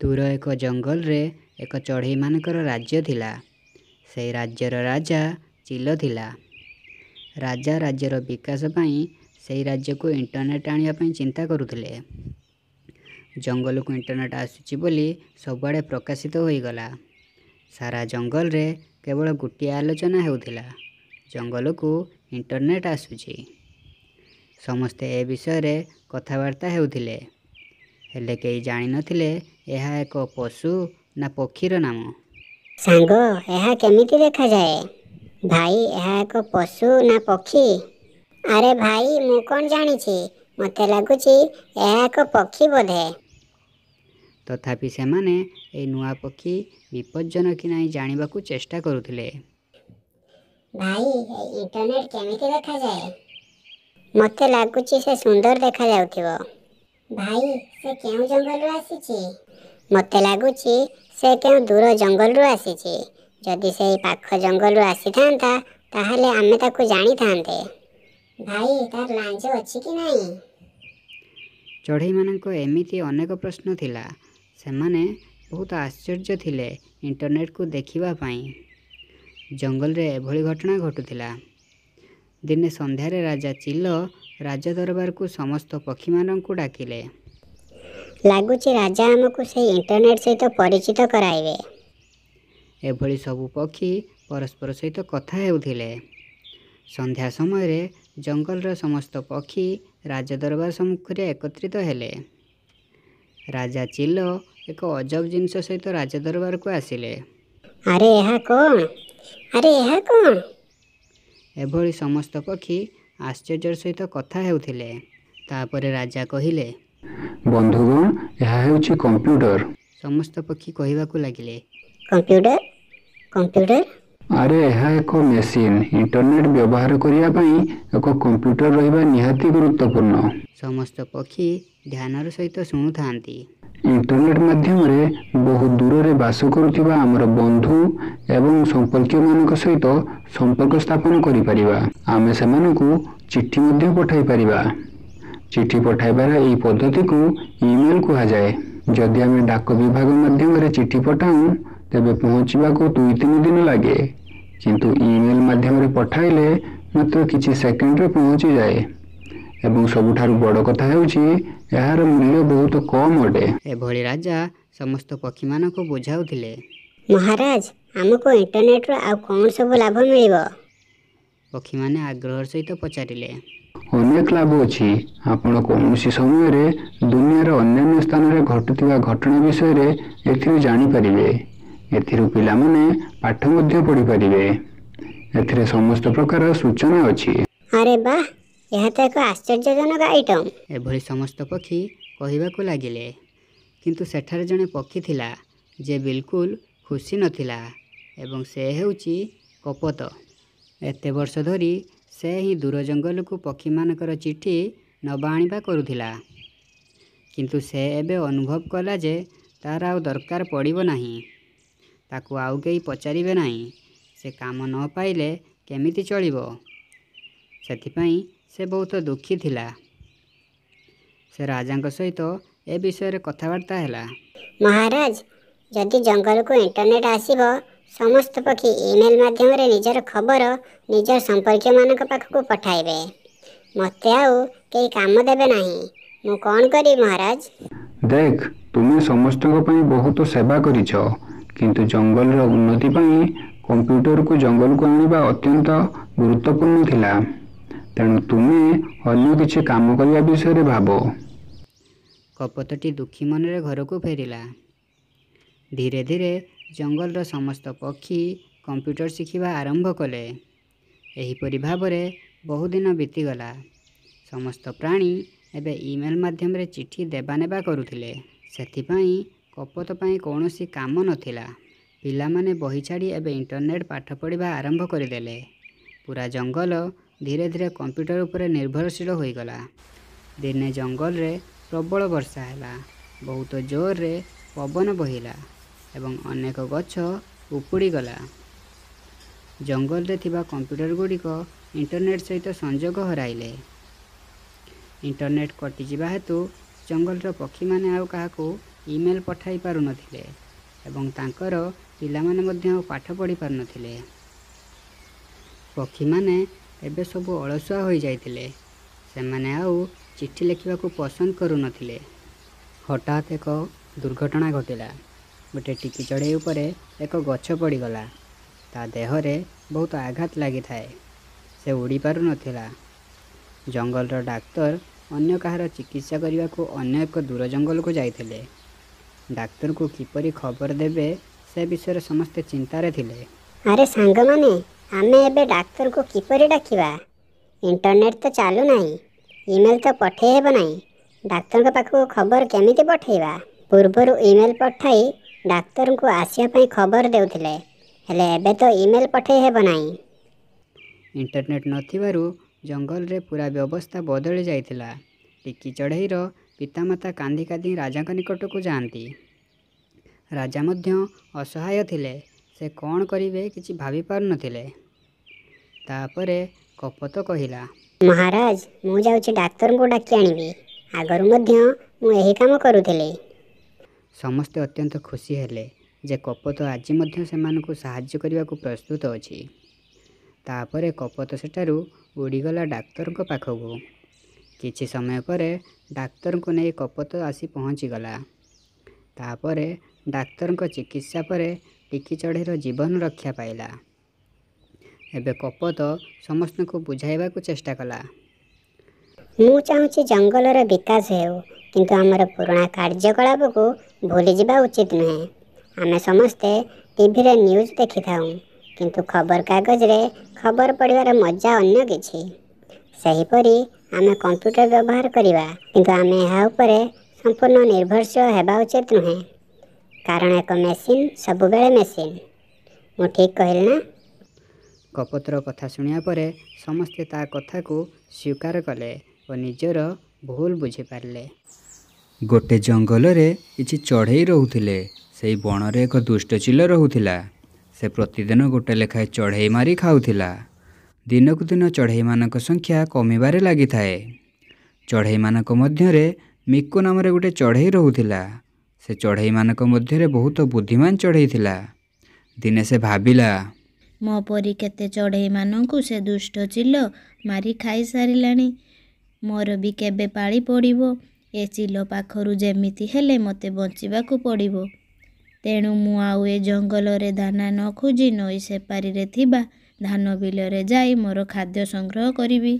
ଦୂର ଏକ ଜଙ୍ଗଲରେ ଏକ ଚଢ଼େଇମାନଙ୍କର ରାଜ୍ୟ ଥିଲା ସେହି ରାଜ୍ୟର ରାଜା ଚିଲ ଥିଲା ରାଜା ରାଜ୍ୟର ବିକାଶ ପାଇଁ ସେହି ରାଜ୍ୟକୁ ଇଣ୍ଟରନେଟ୍ ଆଣିବା ପାଇଁ ଚିନ୍ତା କରୁଥିଲେ ଜଙ୍ଗଲକୁ ଇଣ୍ଟରନେଟ୍ ଆସୁଛି ବୋଲି ସବୁଆଡ଼େ ପ୍ରକାଶିତ ହୋଇଗଲା ସାରା ଜଙ୍ଗଲରେ କେବଳ ଗୋଟିଏ ଆଲୋଚନା ହେଉଥିଲା ଜଙ୍ଗଲକୁ ଇଣ୍ଟରନେଟ୍ ଆସୁଛି ସମସ୍ତେ ଏ ବିଷୟରେ କଥାବାର୍ତ୍ତା ହେଉଥିଲେ ହେଲେ କେହି ଜାଣିନଥିଲେ ଏହା ଏକ ପଶୁ ନା ପକ୍ଷୀର ନାମ ସାଙ୍ଗ ଏହା କେମିତି ଦେଖାଯାଏ ଭାଇ ଏହା ଏକ ପଶୁ ନା ପକ୍ଷୀ ଆରେ ଭାଇ ମୁଁ କ'ଣ ଜାଣିଛି ମୋତେ ଲାଗୁଛି ଏହା ଏକ ପକ୍ଷୀ ବୋଧେ ତଥାପି ସେମାନେ ଏହି ନୂଆ ପକ୍ଷୀ ବିପଜ୍ଜନକ କି ନାହିଁ ଜାଣିବାକୁ ଚେଷ୍ଟା କରୁଥିଲେ ଭାଇ ଇଣ୍ଟରନେଟ୍ କେମିତି ଦେଖାଯାଏ ମୋତେ ଲାଗୁଛି ସେ ସୁନ୍ଦର ଦେଖାଯାଉଥିବ ଭାଇ ସେ କେଉଁ ଜଙ୍ଗଲରୁ ଆସିଛି ମୋତେ ଲାଗୁଛି ସେ କେଉଁ ଦୂର ଜଙ୍ଗଲରୁ ଆସିଛି ଯଦି ସେଇ ପାଖ ଜଙ୍ଗଲରୁ ଆସିଥାନ୍ତା ତାହେଲେ ଆମେ ତାକୁ ଜାଣିଥାନ୍ତେ ଭାଇ ତାର ଲାଞ୍ଜ ଅଛି କି ନାହିଁ ଚଢ଼େଇମାନଙ୍କ ଏମିତି ଅନେକ ପ୍ରଶ୍ନ ଥିଲା ସେମାନେ ବହୁତ ଆଶ୍ଚର୍ଯ୍ୟ ଥିଲେ ଇଣ୍ଟରନେଟ୍କୁ ଦେଖିବା ପାଇଁ ଜଙ୍ଗଲରେ ଏଭଳି ଘଟଣା ଘଟୁଥିଲା ଦିନେ ସନ୍ଧ୍ୟାରେ ରାଜା ଚିଲ ରାଜଦରବାରକୁ ସମସ୍ତ ପକ୍ଷୀମାନଙ୍କୁ ଡାକିଲେ ଲାଗୁଛି ରାଜା ଆମକୁ ସେଇ ଇଣ୍ଟରନେଟ୍ ସହିତ ପରିଚିତ କରାଇବେ ଏଭଳି ସବୁ ପକ୍ଷୀ ପରସ୍ପର ସହିତ କଥା ହେଉଥିଲେ ସନ୍ଧ୍ୟା ସମୟରେ ଜଙ୍ଗଲର ସମସ୍ତ ପକ୍ଷୀ ରାଜଦରବାର ସମ୍ମୁଖରେ ଏକତ୍ରିତ ହେଲେ ରାଜା ଚିଲ ଏକ ଅଜବ ଜିନିଷ ସହିତ ରାଜଦରବାରକୁ ଆସିଲେ ଆରେ ଏହା କ'ଣ ଆରେ ଏହା କ'ଣ ଏଭଳି ସମସ୍ତ ପକ୍ଷୀ ଆଶ୍ଚର୍ଯ୍ୟର ସହିତ କଥା ହେଉଥିଲେ ତାପରେ ରାଜା କହିଲେ ବନ୍ଧୁଗଣ ଏହା ହେଉଛି କମ୍ପ୍ୟୁଟର ସମସ୍ତ ପକ୍ଷୀ କହିବାକୁ ଲାଗିଲେ କମ୍ପ୍ୟୁଟର କମ୍ପ୍ୟୁଟର ଆରେ ଏହା ଏକ ମେସିନ୍ ଇଣ୍ଟରନେଟ୍ ବ୍ୟବହାର କରିବା ପାଇଁ ଏକ କମ୍ପ୍ୟୁଟର ରହିବା ନିହାତି ଗୁରୁତ୍ୱପୂର୍ଣ୍ଣ ସମସ୍ତ ପକ୍ଷୀ ଧ୍ୟାନର ସହିତ ଶୁଣୁଥାନ୍ତି ଇଣ୍ଟରନେଟ୍ ମାଧ୍ୟମରେ ବହୁ ଦୂରରେ ବାସ କରୁଥିବା ଆମର ବନ୍ଧୁ ଏବଂ ସମ୍ପର୍କୀୟମାନଙ୍କ ସହିତ ସମ୍ପର୍କ ସ୍ଥାପନ କରିପାରିବା ଆମେ ସେମାନଙ୍କୁ ଚିଠି ମଧ୍ୟ ପଠାଇ ପାରିବା ଚିଠି ପଠାଇବାର ଏହି ପଦ୍ଧତିକୁ ଇମେଲ୍ କୁହାଯାଏ ଯଦି ଆମେ ଡାକ ବିଭାଗ ମାଧ୍ୟମରେ ଚିଠି ପଠାଉ ତେବେ ପହଞ୍ଚିବାକୁ ଦୁଇ ତିନି ଦିନ ଲାଗେ କିନ୍ତୁ ଇମେଲ୍ ମାଧ୍ୟମରେ ପଠାଇଲେ ମାତ୍ର କିଛି ସେକେଣ୍ଡରେ ପହଞ୍ଚିଯାଏ ଏବଂ ସବୁଠାରୁ ବଡ଼ କଥା ହେଉଛି ଏହାର ମୂଲ୍ୟ ବହୁତ କମ୍ ଅଟେ ଏଭଳି ରାଜା ସମସ୍ତ ପକ୍ଷୀମାନଙ୍କୁ ବୁଝାଉଥିଲେ ମହାରାଜ ଆମକୁ ଇଣ୍ଟରନେଟ୍ରୁ ଆଉ କ'ଣ ସବୁ ଲାଭ ମିଳିବ ପକ୍ଷୀମାନେ ଆଗ୍ରହର ସହିତ ପଚାରିଲେ ଅନେକ ଲାଭ ଅଛି ଆପଣ କୌଣସି ସମୟରେ ଦୁନିଆର ଅନ୍ୟାନ୍ୟ ସ୍ଥାନରେ ଘଟୁଥିବା ଘଟଣା ବିଷୟରେ ଏଥିରୁ ଜାଣିପାରିବେ ଏଥିରୁ ପିଲାମାନେ ପାଠ ମଧ୍ୟ ପଢ଼ିପାରିବେ ଏଥିରେ ସମସ୍ତ ପ୍ରକାର ସୂଚନା ଅଛି ଆରେ ଏହା ଏକ ଆଶ୍ଚର୍ଯ୍ୟଜନକ ଆଇଟମ୍ ଏଭଳି ସମସ୍ତ ପକ୍ଷୀ କହିବାକୁ ଲାଗିଲେ କିନ୍ତୁ ସେଠାରେ ଜଣେ ପକ୍ଷୀ ଥିଲା ଯେ ବିଲକୁଲ ଖୁସି ନଥିଲା ଏବଂ ସେ ହେଉଛି କପୋତ ଏତେ ବର୍ଷ ଧରି ସେ ହିଁ ଦୂର ଜଙ୍ଗଲକୁ ପକ୍ଷୀମାନଙ୍କର ଚିଠି ନବା ଆଣିବା କରୁଥିଲା କିନ୍ତୁ ସେ ଏବେ ଅନୁଭବ କଲା ଯେ ତା'ର ଆଉ ଦରକାର ପଡ଼ିବ ନାହିଁ ତାକୁ ଆଉ କେହି ପଚାରିବେ ନାହିଁ ସେ କାମ ନ ପାଇଲେ କେମିତି ଚଳିବ ସେଥିପାଇଁ ସେ ବହୁତ ଦୁଃଖୀ ଥିଲା ସେ ରାଜାଙ୍କ ସହିତ ଏ ବିଷୟରେ କଥାବାର୍ତ୍ତା ହେଲା ମହାରାଜ ଯଦି ଜଙ୍ଗଲକୁ ଇଣ୍ଟରନେଟ୍ ଆସିବ ସମସ୍ତ ପକ୍ଷୀ ଇମେଲ୍ ମାଧ୍ୟମରେ ନିଜର ଖବର ନିଜ ସମ୍ପର୍କୀୟମାନଙ୍କ ପାଖକୁ ପଠାଇବେ ମୋତେ ଆଉ କେହି କାମ ଦେବେ ନାହିଁ ମୁଁ କ'ଣ କରିବି ମହାରାଜ ଦେଖ ତୁମେ ସମସ୍ତଙ୍କ ପାଇଁ ବହୁତ ସେବା କରିଛ କିନ୍ତୁ ଜଙ୍ଗଲର ଉନ୍ନତି ପାଇଁ କମ୍ପ୍ୟୁଟରକୁ ଜଙ୍ଗଲକୁ ଆଣିବା ଅତ୍ୟନ୍ତ ଗୁରୁତ୍ୱପୂର୍ଣ୍ଣ ଥିଲା ତେଣୁ ତୁମେ ଅନ୍ୟ କିଛି କାମ କରିବା ବିଷୟରେ ଭାବ କପୋତଟି ଦୁଃଖୀ ମନରେ ଘରକୁ ଫେରିଲା ଧୀରେ ଧୀରେ ଜଙ୍ଗଲର ସମସ୍ତ ପକ୍ଷୀ କମ୍ପ୍ୟୁଟର ଶିଖିବା ଆରମ୍ଭ କଲେ ଏହିପରି ଭାବରେ ବହୁଦିନ ବିତିଗଲା ସମସ୍ତ ପ୍ରାଣୀ ଏବେ ଇମେଲ ମାଧ୍ୟମରେ ଚିଠି ଦେବା ନେବା କରୁଥିଲେ ସେଥିପାଇଁ କପୋତ ପାଇଁ କୌଣସି କାମ ନଥିଲା ପିଲାମାନେ ବହି ଛାଡ଼ି ଏବେ ଇଣ୍ଟରନେଟ୍ ପାଠ ପଢ଼ିବା ଆରମ୍ଭ କରିଦେଲେ ପୁରା ଜଙ୍ଗଲ ଧୀରେ ଧୀରେ କମ୍ପ୍ୟୁଟର ଉପରେ ନିର୍ଭରଶୀଳ ହୋଇଗଲା ଦିନେ ଜଙ୍ଗଲରେ ପ୍ରବଳ ବର୍ଷା ହେଲା ବହୁତ ଜୋରରେ ପବନ ବହିଲା ଏବଂ ଅନେକ ଗଛ ଉପୁଡ଼ିଗଲା ଜଙ୍ଗଲରେ ଥିବା କମ୍ପ୍ୟୁଟର ଗୁଡ଼ିକ ଇଣ୍ଟରନେଟ୍ ସହିତ ସଂଯୋଗ ହରାଇଲେ ଇଣ୍ଟରନେଟ୍ କଟିଯିବା ହେତୁ ଜଙ୍ଗଲର ପକ୍ଷୀମାନେ ଆଉ କାହାକୁ ଇମେଲ୍ ପଠାଇ ପାରୁନଥିଲେ ଏବଂ ତାଙ୍କର ପିଲାମାନେ ମଧ୍ୟ ପାଠ ପଢ଼ି ପାରୁନଥିଲେ ପକ୍ଷୀମାନେ ଏବେ ସବୁ ଅଳସୁଆ ହୋଇଯାଇଥିଲେ ସେମାନେ ଆଉ ଚିଠି ଲେଖିବାକୁ ପସନ୍ଦ କରୁନଥିଲେ ହଠାତ୍ ଏକ ଦୁର୍ଘଟଣା ଘଟିଲା ଗୋଟିଏ ଟିକି ଚଢ଼େଇ ଉପରେ ଏକ ଗଛ ପଡ଼ିଗଲା ତା ଦେହରେ ବହୁତ ଆଘାତ ଲାଗିଥାଏ ସେ ଉଡ଼ି ପାରୁନଥିଲା ଜଙ୍ଗଲର ଡାକ୍ତର ଅନ୍ୟ କାହାର ଚିକିତ୍ସା କରିବାକୁ ଅନ୍ୟ ଏକ ଦୂର ଜଙ୍ଗଲକୁ ଯାଇଥିଲେ ଡାକ୍ତରଙ୍କୁ କିପରି ଖବର ଦେବେ ସେ ବିଷୟରେ ସମସ୍ତେ ଚିନ୍ତାରେ ଥିଲେ ଆରେ ସାଙ୍ଗମାନେ ଆମେ ଏବେ ଡାକ୍ତରଙ୍କୁ କିପରି ଡାକିବା ଇଣ୍ଟରନେଟ୍ ତ ଚାଲୁନାହିଁ ଇମେଲ୍ ତ ପଠାଇ ହେବ ନାହିଁ ଡାକ୍ତରଙ୍କ ପାଖକୁ ଖବର କେମିତି ପଠାଇବା ପୂର୍ବରୁ ଇମେଲ୍ ପଠାଇ ଡାକ୍ତରଙ୍କୁ ଆସିବା ପାଇଁ ଖବର ଦେଉଥିଲେ ହେଲେ ଏବେ ତ ଇମେଲ୍ ପଠାଇ ହେବ ନାହିଁ ଇଣ୍ଟରନେଟ୍ ନଥିବାରୁ ଜଙ୍ଗଲରେ ପୁରା ବ୍ୟବସ୍ଥା ବଦଳି ଯାଇଥିଲା ଟିକି ଚଢ଼େଇର ପିତାମାତା କାନ୍ଧି କାନ୍ଧି ରାଜାଙ୍କ ନିକଟକୁ ଯାଆନ୍ତି ରାଜା ମଧ୍ୟ ଅସହାୟ ଥିଲେ ସେ କ'ଣ କରିବେ କିଛି ଭାବିପାରୁନଥିଲେ ତାପରେ କପୋତ କହିଲା ମହାରାଜ ମୁଁ ଯାଉଛି ଡାକ୍ତରଙ୍କୁ ଡାକି ଆଣିବି ଆଗରୁ ମଧ୍ୟ ମୁଁ ଏହି କାମ କରୁଥିଲି ସମସ୍ତେ ଅତ୍ୟନ୍ତ ଖୁସି ହେଲେ ଯେ କପୋତ ଆଜି ମଧ୍ୟ ସେମାନଙ୍କୁ ସାହାଯ୍ୟ କରିବାକୁ ପ୍ରସ୍ତୁତ ଅଛି ତାପରେ କପତ ସେଠାରୁ ଉଡ଼ିଗଲା ଡାକ୍ତରଙ୍କ ପାଖକୁ କିଛି ସମୟ ପରେ ଡାକ୍ତରଙ୍କୁ ନେଇ କପତ ଆସି ପହଞ୍ଚିଗଲା ତାପରେ ଡାକ୍ତରଙ୍କ ଚିକିତ୍ସା ପରେ ଟିକି ଚଢ଼େଇର ଜୀବନ ରକ୍ଷା ପାଇଲା ଏବେ କପୋତ ସମସ୍ତଙ୍କୁ ବୁଝାଇବାକୁ ଚେଷ୍ଟା କଲା ମୁଁ ଚାହୁଁଛି ଜଙ୍ଗଲର ବିକାଶ ହେଉ କିନ୍ତୁ ଆମର ପୁରୁଣା କାର୍ଯ୍ୟକଳାପକୁ ଭୁଲିଯିବା ଉଚିତ ନୁହେଁ ଆମେ ସମସ୍ତେ ଟିଭିରେ ନ୍ୟୁଜ୍ ଦେଖିଥାଉ କିନ୍ତୁ ଖବରକାଗଜରେ ଖବର ପଢ଼ିବାର ମଜା ଅନ୍ୟ କିଛି ସେହିପରି ଆମେ କମ୍ପ୍ୟୁଟର ବ୍ୟବହାର କରିବା କିନ୍ତୁ ଆମେ ଏହା ଉପରେ ସମ୍ପୂର୍ଣ୍ଣ ନିର୍ଭରଶୀଳ ହେବା ଉଚିତ ନୁହେଁ କାରଣ ଏକ ମେସିନ୍ ସବୁବେଳେ ମେସିନ୍ ମୁଁ ଠିକ୍ କହିଲି ନା କପୋତର କଥା ଶୁଣିବା ପରେ ସମସ୍ତେ ତା କଥାକୁ ସ୍ୱୀକାର କଲେ ଓ ନିଜର ଭୁଲ ବୁଝିପାରିଲେ ଗୋଟେ ଜଙ୍ଗଲରେ କିଛି ଚଢ଼େଇ ରହୁଥିଲେ ସେହି ବଣରେ ଏକ ଦୁଷ୍ଟ ଚିଲ ରହୁଥିଲା ସେ ପ୍ରତିଦିନ ଗୋଟେ ଲେଖାଏଁ ଚଢ଼େଇ ମାରି ଖାଉଥିଲା ଦିନକୁ ଦିନ ଚଢ଼େଇମାନଙ୍କ ସଂଖ୍ୟା କମିବାରେ ଲାଗିଥାଏ ଚଢ଼େଇମାନଙ୍କ ମଧ୍ୟରେ ମିକୁ ନାମରେ ଗୋଟେ ଚଢ଼େଇ ରହୁଥିଲା ସେ ଚଢ଼େଇମାନଙ୍କ ମଧ୍ୟରେ ବହୁତ ବୁଦ୍ଧିମାନ ଚଢ଼େଇ ଥିଲା ଦିନେ ସେ ଭାବିଲା ମୋ ପରି କେତେ ଚଢ଼େଇମାନଙ୍କୁ ସେ ଦୁଷ୍ଟ ଚିଲ ମାରି ଖାଇସାରିଲାଣି ମୋର ବି କେବେ ପାଳି ପଡ଼ିବ ଏ ଚିଲ ପାଖରୁ ଯେମିତି ହେଲେ ମୋତେ ବଞ୍ଚିବାକୁ ପଡ଼ିବ ତେଣୁ ମୁଁ ଆଉ ଏ ଜଙ୍ଗଲରେ ଦାନା ନ ଖୋଜି ନଈ ସେପାରିରେ ଥିବା ଧାନ ବିଲରେ ଯାଇ ମୋର ଖାଦ୍ୟ ସଂଗ୍ରହ କରିବି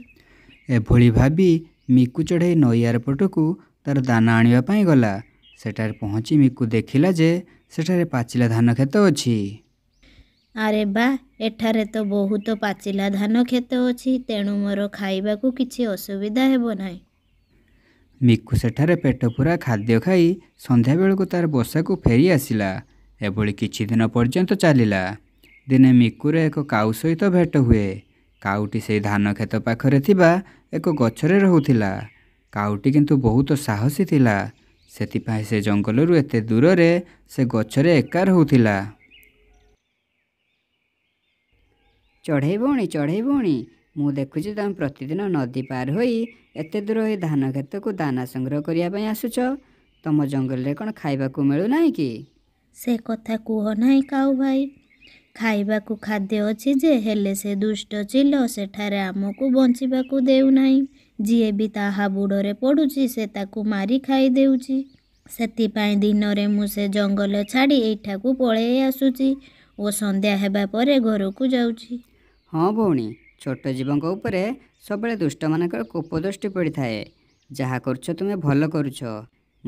ଏଭଳି ଭାବି ମିକୁ ଚଢ଼େଇ ନଈ ଆର ପଟକୁ ତା'ର ଦାନା ଆଣିବା ପାଇଁ ଗଲା ସେଠାରେ ପହଞ୍ଚି ମିକୁ ଦେଖିଲା ଯେ ସେଠାରେ ପାଚିଲା ଧାନ କ୍ଷେତ ଅଛି ଆରେ ବା ଏଠାରେ ତ ବହୁତ ପାଚିଲା ଧାନ କ୍ଷେତ ଅଛି ତେଣୁ ମୋର ଖାଇବାକୁ କିଛି ଅସୁବିଧା ହେବ ନାହିଁ ମିକୁ ସେଠାରେ ପେଟ ପୁରା ଖାଦ୍ୟ ଖାଇ ସନ୍ଧ୍ୟାବେଳକୁ ତାର ବସାକୁ ଫେରି ଆସିଲା ଏଭଳି କିଛି ଦିନ ପର୍ଯ୍ୟନ୍ତ ଚାଲିଲା ଦିନେ ମିକୁର ଏକ କାଉ ସହିତ ଭେଟ ହୁଏ କାଉଟି ସେହି ଧାନ କ୍ଷେତ ପାଖରେ ଥିବା ଏକ ଗଛରେ ରହୁଥିଲା କାଉଟି କିନ୍ତୁ ବହୁତ ସାହସୀ ଥିଲା ସେଥିପାଇଁ ସେ ଜଙ୍ଗଲରୁ ଏତେ ଦୂରରେ ସେ ଗଛରେ ଏକା ରହୁଥିଲା ଚଢ଼େଇ ଭଉଣୀ ଚଢ଼େଇ ଭଉଣୀ ମୁଁ ଦେଖୁଛି ତମେ ପ୍ରତିଦିନ ନଦୀ ପାର ହୋଇ ଏତେ ଦୂର ହୋଇ ଧାନ କ୍ଷେତକୁ ଦାନା ସଂଗ୍ରହ କରିବା ପାଇଁ ଆସୁଛ ତମ ଜଙ୍ଗଲରେ କ'ଣ ଖାଇବାକୁ ମିଳୁନାହିଁ କି ସେ କଥା କୁହ ନାହିଁ କାଉ ଭାଇ ଖାଇବାକୁ ଖାଦ୍ୟ ଅଛି ଯେ ହେଲେ ସେ ଦୁଷ୍ଟ ଚିଲ ସେଠାରେ ଆମକୁ ବଞ୍ଚିବାକୁ ଦେଉନାହିଁ ଯିଏ ବି ତାହା ବୁଡ଼ରେ ପଡ଼ୁଛି ସେ ତାକୁ ମାରି ଖାଇ ଦେଉଛି ସେଥିପାଇଁ ଦିନରେ ମୁଁ ସେ ଜଙ୍ଗଲ ଛାଡ଼ି ଏଇଠାକୁ ପଳେଇ ଆସୁଛି ଓ ସନ୍ଧ୍ୟା ହେବା ପରେ ଘରକୁ ଯାଉଛି ହଁ ଭଉଣୀ ଛୋଟ ଜୀବଙ୍କ ଉପରେ ସବୁବେଳେ ଦୁଷ୍ଟମାନଙ୍କର କୋପଦୃଷ୍ଟି ପଡ଼ିଥାଏ ଯାହା କରୁଛ ତୁମେ ଭଲ କରୁଛ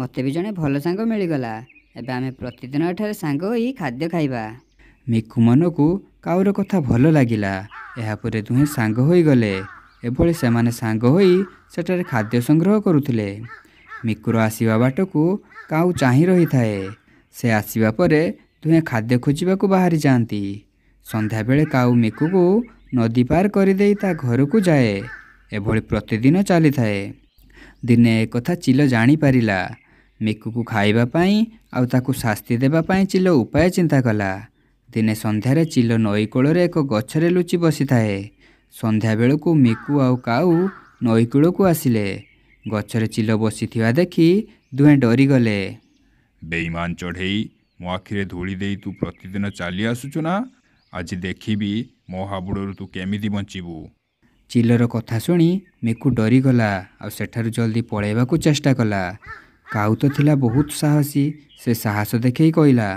ମୋତେ ବି ଜଣେ ଭଲ ସାଙ୍ଗ ମିଳିଗଲା ଏବେ ଆମେ ପ୍ରତିଦିନ ଏଠାରେ ସାଙ୍ଗ ହୋଇ ଖାଦ୍ୟ ଖାଇବା ମିକୁ ମନକୁ କାଉର କଥା ଭଲ ଲାଗିଲା ଏହାପରେ ଦୁହେଁ ସାଙ୍ଗ ହୋଇଗଲେ ଏଭଳି ସେମାନେ ସାଙ୍ଗ ହୋଇ ସେଠାରେ ଖାଦ୍ୟ ସଂଗ୍ରହ କରୁଥିଲେ ମିକୁର ଆସିବା ବାଟକୁ କାଉ ଚାହିଁ ରହିଥାଏ ସେ ଆସିବା ପରେ ଦୁହେଁ ଖାଦ୍ୟ ଖୋଜିବାକୁ ବାହାରି ଯାଆନ୍ତି ସନ୍ଧ୍ୟାବେଳେ କାଉ ମିକୁକୁ ନଦୀ ପାର କରିଦେଇ ତା ଘରକୁ ଯାଏ ଏଭଳି ପ୍ରତିଦିନ ଚାଲିଥାଏ ଦିନେ ଏକଥା ଚିଲ ଜାଣିପାରିଲା ମେକୁକୁ ଖାଇବା ପାଇଁ ଆଉ ତାକୁ ଶାସ୍ତି ଦେବା ପାଇଁ ଚିଲ ଉପାୟ ଚିନ୍ତା କଲା ଦିନେ ସନ୍ଧ୍ୟାରେ ଚିଲ ନଈକୂଳରେ ଏକ ଗଛରେ ଲୁଚି ବସିଥାଏ ସନ୍ଧ୍ୟାବେଳକୁ ମେକୁ ଆଉ କାଉ ନଈକୂଳକୁ ଆସିଲେ ଗଛରେ ଚିଲ ବସିଥିବା ଦେଖି ଦୁହେଁ ଡରିଗଲେ ବେଇମାନ ଚଢ଼େଇ ମୋ ଆଖିରେ ଧୂଳି ଦେଇ ତୁ ପ୍ରତିଦିନ ଚାଲି ଆସୁଛୁ ନା ଆଜି ଦେଖିବି ମୋ ହାବୁଡ଼ରୁ ତୁ କେମିତି ବଞ୍ଚିବୁ ଚିଲର କଥା ଶୁଣି ମେକୁ ଡରିଗଲା ଆଉ ସେଠାରୁ ଜଲ୍ଦି ପଳାଇବାକୁ ଚେଷ୍ଟା କଲା କାଉ ତ ଥିଲା ବହୁତ ସାହସୀ ସେ ସାହସ ଦେଖେଇ କହିଲା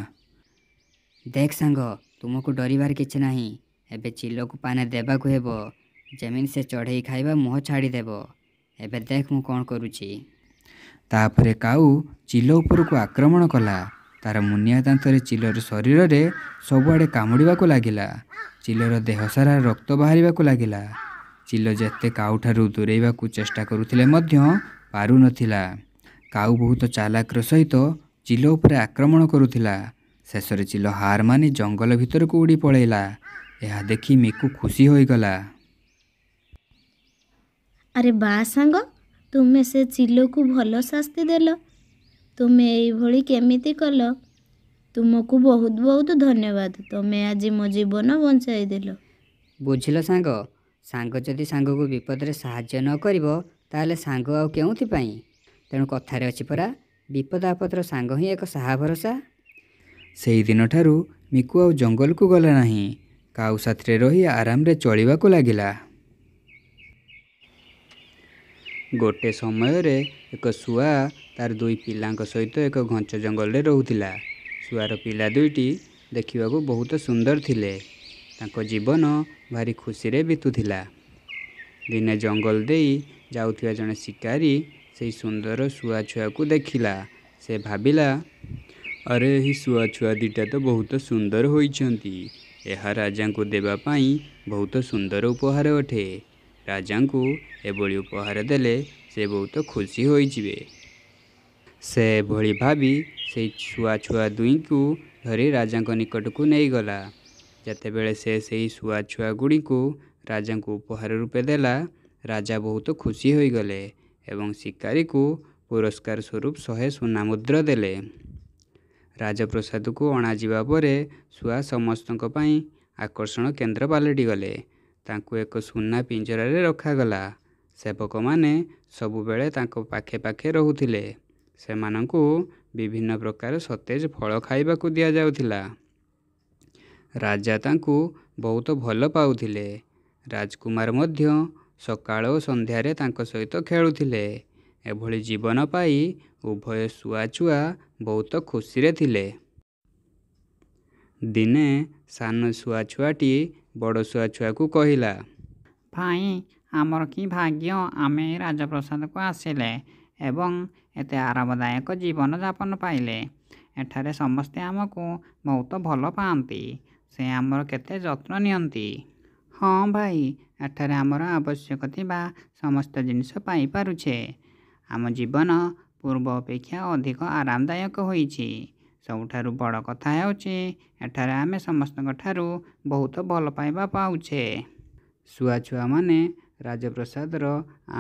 ଦେଖ ସାଙ୍ଗ ତୁମକୁ ଡରିବାର କିଛି ନାହିଁ ଏବେ ଚିଲକୁ ପାନେ ଦେବାକୁ ହେବ ଯେମିତି ସେ ଚଢ଼େଇ ଖାଇବା ମୁହଁ ଛାଡ଼ିଦେବ ଏବେ ଦେଖ ମୁଁ କ'ଣ କରୁଛି ତାପରେ କାଉ ଚିଲ ଉପରକୁ ଆକ୍ରମଣ କଲା ତାର ମୁନିଆ ଦାନ୍ତରେ ଚିଲର ଶରୀରରେ ସବୁଆଡ଼େ କାମୁଡ଼ିବାକୁ ଲାଗିଲା ଚିଲର ଦେହ ସାରା ରକ୍ତ ବାହାରିବାକୁ ଲାଗିଲା ଚିଲ ଯେତେ କାଉଠାରୁ ଦୂରେଇବାକୁ ଚେଷ୍ଟା କରୁଥିଲେ ମଧ୍ୟ ପାରୁନଥିଲା କାଉ ବହୁତ ଚାଲାକର ସହିତ ଚିଲ ଉପରେ ଆକ୍ରମଣ କରୁଥିଲା ଶେଷରେ ଚିଲ ହାର ମାନି ଜଙ୍ଗଲ ଭିତରକୁ ଉଡ଼ି ପଳାଇଲା ଏହା ଦେଖି ମିକୁ ଖୁସି ହୋଇଗଲା ଆରେ ବା ସାଙ୍ଗ ତୁମେ ସେ ଚିଲକୁ ଭଲ ଶାସ୍ତି ଦେଲ ତୁମେ ଏଇଭଳି କେମିତି କଲ ତୁମକୁ ବହୁତ ବହୁତ ଧନ୍ୟବାଦ ତୁମେ ଆଜି ମୋ ଜୀବନ ବଞ୍ଚାଇ ଦେଲ ବୁଝିଲ ସାଙ୍ଗ ସାଙ୍ଗ ଯଦି ସାଙ୍ଗକୁ ବିପଦରେ ସାହାଯ୍ୟ ନ କରିବ ତାହେଲେ ସାଙ୍ଗ ଆଉ କେଉଁଥିପାଇଁ ତେଣୁ କଥାରେ ଅଛି ପରା ବିପଦ ଆପଦର ସାଙ୍ଗ ହିଁ ଏକ ସାହା ଭରସା ସେହିଦିନଠାରୁ ମିକୁ ଆଉ ଜଙ୍ଗଲକୁ ଗଲା ନାହିଁ କାଉ ସାଥିରେ ରହି ଆରାମରେ ଚଳିବାକୁ ଲାଗିଲା ଗୋଟେ ସମୟରେ ଏକ ଶୁଆ ତାର ଦୁଇ ପିଲାଙ୍କ ସହିତ ଏକ ଘଞ୍ଚ ଜଙ୍ଗଲରେ ରହୁଥିଲା ଶୁଆର ପିଲା ଦୁଇଟି ଦେଖିବାକୁ ବହୁତ ସୁନ୍ଦର ଥିଲେ ତାଙ୍କ ଜୀବନ ଭାରି ଖୁସିରେ ବିତୁଥିଲା ଦିନେ ଜଙ୍ଗଲ ଦେଇ ଯାଉଥିବା ଜଣେ ଶିକାରୀ ସେହି ସୁନ୍ଦର ଶୁଆ ଛୁଆକୁ ଦେଖିଲା ସେ ଭାବିଲା ଆରେ ଏହି ଶୁଆ ଛୁଆ ଦୁଇଟା ତ ବହୁତ ସୁନ୍ଦର ହୋଇଛନ୍ତି ଏହା ରାଜାଙ୍କୁ ଦେବା ପାଇଁ ବହୁତ ସୁନ୍ଦର ଉପହାର ଅଟେ ରାଜାଙ୍କୁ ଏଭଳି ଉପହାର ଦେଲେ ସେ ବହୁତ ଖୁସି ହୋଇଯିବେ ସେ ଏଭଳି ଭାବି ସେଇ ଛୁଆ ଛୁଆ ଦୁଇଙ୍କୁ ଧରି ରାଜାଙ୍କ ନିକଟକୁ ନେଇଗଲା ଯେତେବେଳେ ସେ ସେହି ଶୁଆ ଛୁଆ ଗୁଡ଼ିକୁ ରାଜାଙ୍କୁ ଉପହାର ରୂପେ ଦେଲା ରାଜା ବହୁତ ଖୁସି ହୋଇଗଲେ ଏବଂ ଶିକାରୀକୁ ପୁରସ୍କାର ସ୍ୱରୂପ ଶହେ ସୁନାମୁଦ୍ର ଦେଲେ ରାଜପ୍ରସାଦକୁ ଅଣାଯିବା ପରେ ଶୁଆ ସମସ୍ତଙ୍କ ପାଇଁ ଆକର୍ଷଣ କେନ୍ଦ୍ର ପାଲଟିଗଲେ ତାଙ୍କୁ ଏକ ସୁନା ପିଞ୍ଜରାରେ ରଖାଗଲା ସେବକମାନେ ସବୁବେଳେ ତାଙ୍କ ପାଖେ ପାଖେ ରହୁଥିଲେ ସେମାନଙ୍କୁ ବିଭିନ୍ନ ପ୍ରକାର ସତେଜ ଫଳ ଖାଇବାକୁ ଦିଆଯାଉଥିଲା ରାଜା ତାଙ୍କୁ ବହୁତ ଭଲ ପାଉଥିଲେ ରାଜକୁମାର ମଧ୍ୟ ସକାଳ ଓ ସନ୍ଧ୍ୟାରେ ତାଙ୍କ ସହିତ ଖେଳୁଥିଲେ ଏଭଳି ଜୀବନ ପାଇ ଉଭୟ ଶୁଆ ବହୁତ ଖୁସିରେ ଥିଲେ ଦିନେ ସାନ ଶୁଆ ଛୁଆଟି ବଡ଼ ଶୁଆ ଛୁଆକୁ କହିଲା ଭାଇ ଆମର କି ଭାଗ୍ୟ ଆମେ ରାଜପ୍ରସାଦକୁ ଆସିଲେ ଏବଂ ଏତେ ଆରାମଦାୟକ ଜୀବନଯାପନ ପାଇଲେ ଏଠାରେ ସମସ୍ତେ ଆମକୁ ବହୁତ ଭଲ ପାଆନ୍ତି ସେ ଆମର କେତେ ଯତ୍ନ ନିଅନ୍ତି ହଁ ଭାଇ ଏଠାରେ ଆମର ଆବଶ୍ୟକ ଥିବା ସମସ୍ତ ଜିନିଷ ପାଇପାରୁଛେ ଆମ ଜୀବନ ପୂର୍ବ ଅପେକ୍ଷା ଅଧିକ ଆରାମଦାୟକ ହୋଇଛି ସବୁଠାରୁ ବଡ଼ କଥା ହେଉଛି ଏଠାରେ ଆମେ ସମସ୍ତଙ୍କ ଠାରୁ ବହୁତ ଭଲ ପାଇବା ପାଉଛେ ଶୁଆ ଛୁଆମାନେ ରାଜପ୍ରସାଦର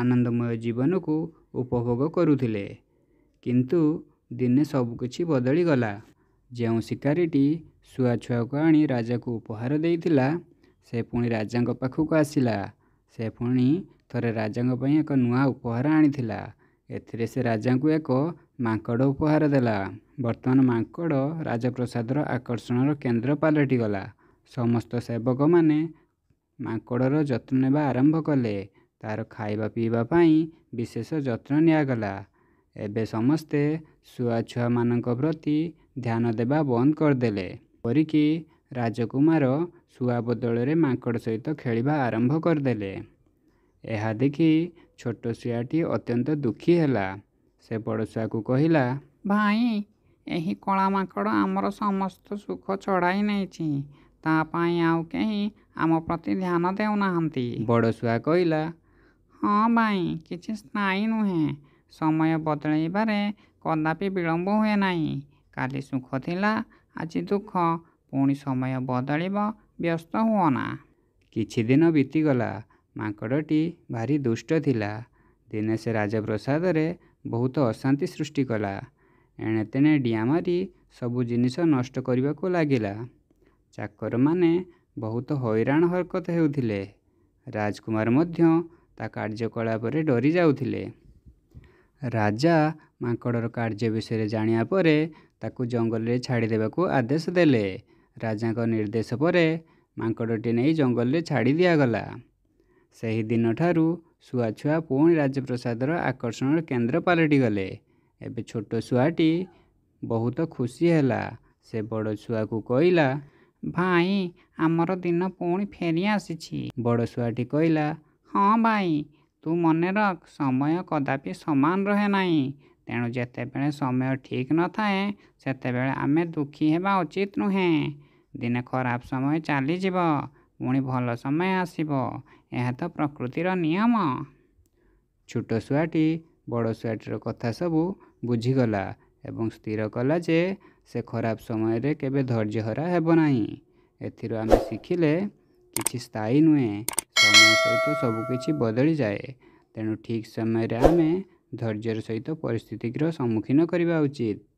ଆନନ୍ଦମୟ ଜୀବନକୁ ଉପଭୋଗ କରୁଥିଲେ କିନ୍ତୁ ଦିନେ ସବୁକିଛି ବଦଳିଗଲା ଯେଉଁ ଶିକାରୀଟି ଶୁଆ ଛୁଆକୁ ଆଣି ରାଜାକୁ ଉପହାର ଦେଇଥିଲା ସେ ପୁଣି ରାଜାଙ୍କ ପାଖକୁ ଆସିଲା ସେ ପୁଣି ଥରେ ରାଜାଙ୍କ ପାଇଁ ଏକ ନୂଆ ଉପହାର ଆଣିଥିଲା ଏଥିରେ ସେ ରାଜାଙ୍କୁ ଏକ ମାଙ୍କଡ଼ ଉପହାର ଦେଲା ବର୍ତ୍ତମାନ ମାଙ୍କଡ଼ ରାଜପ୍ରସାଦର ଆକର୍ଷଣର କେନ୍ଦ୍ର ପାଲଟିଗଲା ସମସ୍ତ ସେବକମାନେ ମାଙ୍କଡ଼ର ଯତ୍ନ ନେବା ଆରମ୍ଭ କଲେ ତା'ର ଖାଇବା ପିଇବା ପାଇଁ ବିଶେଷ ଯତ୍ନ ନିଆଗଲା ଏବେ ସମସ୍ତେ ଶୁଆଛୁଆମାନଙ୍କ ପ୍ରତି ଧ୍ୟାନ ଦେବା ବନ୍ଦ କରିଦେଲେ ପରିକି ରାଜକୁମାର ଶୁଆ ବଦଳରେ ମାଙ୍କଡ଼ ସହିତ ଖେଳିବା ଆରମ୍ଭ କରିଦେଲେ ଏହା ଦେଖି ଛୋଟ ଶିଆଟି ଅତ୍ୟନ୍ତ ଦୁଃଖୀ ହେଲା ସେ ପଡ଼ୋଶୁଆକୁ କହିଲା ଭାଇ ଏହି କଳା ମାଙ୍କଡ଼ ଆମର ସମସ୍ତ ସୁଖ ଛଡ଼ାଇ ନେଇଛି ତା ପାଇଁ ଆଉ କେହି ଆମ ପ୍ରତି ଧ୍ୟାନ ଦେଉନାହାନ୍ତି ବଡ଼ଶୁଆ କହିଲା ହଁ ଭାଇ କିଛି ସ୍ନାୟୀ ନୁହେଁ ସମୟ ବଦଳାଇବାରେ କଦାପି ବିଳମ୍ବ ହୁଏ ନାହିଁ କାଲି ସୁଖ ଥିଲା ଆଜି ଦୁଃଖ ପୁଣି ସମୟ ବଦଳିବ ବ୍ୟସ୍ତ ହୁଅନା କିଛି ଦିନ ବିତିଗଲା ମାଙ୍କଡ଼ଟି ଭାରି ଦୁଷ୍ଟ ଥିଲା ଦିନେ ସେ ରାଜପ୍ରସାଦରେ ବହୁତ ଅଶାନ୍ତି ସୃଷ୍ଟି କଲା ଏଣେ ତେଣେ ଡିଆଁ ମାରି ସବୁ ଜିନିଷ ନଷ୍ଟ କରିବାକୁ ଲାଗିଲା ଚାକରମାନେ ବହୁତ ହଇରାଣ ହରକତ ହେଉଥିଲେ ରାଜକୁମାର ମଧ୍ୟ ତା କାର୍ଯ୍ୟକଳାପରେ ଡରି ଯାଉଥିଲେ ରାଜା ମାଙ୍କଡ଼ର କାର୍ଯ୍ୟ ବିଷୟରେ ଜାଣିବା ପରେ ତାକୁ ଜଙ୍ଗଲରେ ଛାଡ଼ିଦେବାକୁ ଆଦେଶ ଦେଲେ ରାଜାଙ୍କ ନିର୍ଦ୍ଦେଶ ପରେ ମାଙ୍କଡ଼ଟି ନେଇ ଜଙ୍ଗଲରେ ଛାଡ଼ି ଦିଆଗଲା ସେହିଦିନଠାରୁ ଛୁଆ ପୁଣି ରାଜପ୍ରସାଦର ଆକର୍ଷଣର କେନ୍ଦ୍ର ପାଲଟିଗଲେ ଏବେ ଛୋଟ ଶୁଆଟି ବହୁତ ଖୁସି ହେଲା ସେ ବଡ଼ ଶୁଆକୁ କହିଲା ଭାଇ ଆମର ଦିନ ପୁଣି ଫେରି ଆସିଛି ବଡ଼ ଶୁଆଟି କହିଲା ହଁ ଭାଇ ତୁ ମନେ ରଖ ସମୟ କଦାପି ସମାନ ରହେ ନାହିଁ ତେଣୁ ଯେତେବେଳେ ସମୟ ଠିକ୍ ନଥାଏ ସେତେବେଳେ ଆମେ ଦୁଃଖୀ ହେବା ଉଚିତ ନୁହେଁ ଦିନେ ଖରାପ ସମୟ ଚାଲିଯିବ ପୁଣି ଭଲ ସମୟ ଆସିବ ଏହା ତ ପ୍ରକୃତିର ନିୟମ ଛୋଟ ଶୁଆଟି ବଡ଼ ଶୁଆଟିର କଥା ସବୁ ବୁଝିଗଲା ଏବଂ ସ୍ଥିର କଲା ଯେ ସେ ଖରାପ ସମୟରେ କେବେ ଧୈର୍ଯ୍ୟହରା ହେବ ନାହିଁ ଏଥିରୁ ଆମେ ଶିଖିଲେ କିଛି ସ୍ଥାୟୀ ନୁହେଁ ସମୟ ସହିତ ସବୁକିଛି ବଦଳିଯାଏ ତେଣୁ ଠିକ୍ ସମୟରେ ଆମେ ଧୈର୍ଯ୍ୟର ସହିତ ପରିସ୍ଥିତିର ସମ୍ମୁଖୀନ କରିବା ଉଚିତ